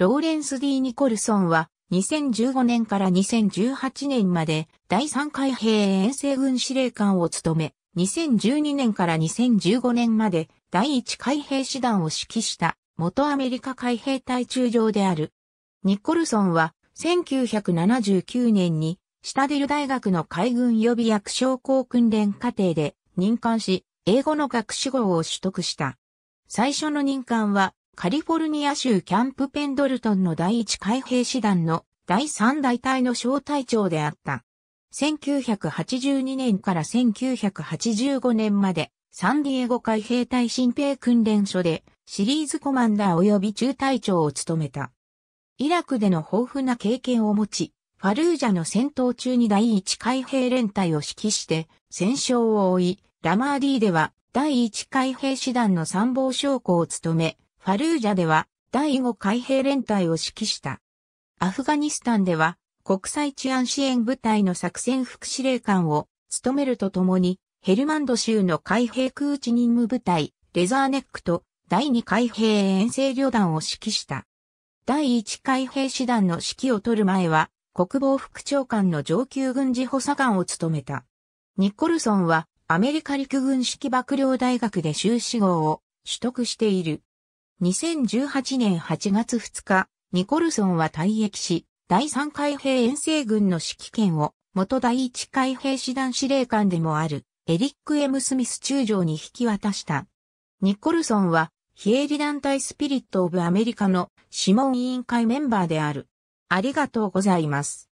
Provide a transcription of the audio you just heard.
ローレンス・ D・ ニコルソンは、2015年から2018年まで第3海兵遠征軍司令官を務め、2012年から2015年まで第1海兵師団を指揮した元アメリカ海兵隊中将である。ニコルソンは1979年にシタデル大学の海軍予備役将校訓練課程で任官し、英語の学士号を取得した。最初の任官はカリフォルニア州キャンプペンドルトンの第一海兵師団の第三大隊の小隊長であった。1982年から1985年までサンディエゴ海兵隊新兵訓練所でシリーズコマンダー及び中隊長を務めた。イラクでの豊富な経験を持ち、ファルージャの戦闘中に第一海兵連隊を指揮して戦勝を追い、ラマーディでは第一海兵師団の参謀将校を務め、ファルージャでは第5海兵連隊を指揮した。アフガニスタンでは国際治安支援部隊の作戦副司令官を務めるとともに、ヘルマンド州の海兵空地任務部隊、レザーネックと第2海兵遠征旅団を指揮した。第1海兵師団の指揮を取る前は、国防副長官の上級軍事補佐官を務めた。ニコルソンはアメリカ陸軍式幕僚大学で修士号を取得している。2018年8月2日、ニコルソンは退役し、第3海兵遠征軍の指揮権を元第1海兵師団司令官でもあるエリック・エムスミス中将に引き渡した。ニコルソンは非営利団体スピリット・オブ・アメリカの諮問委員会メンバーである。ありがとうございます。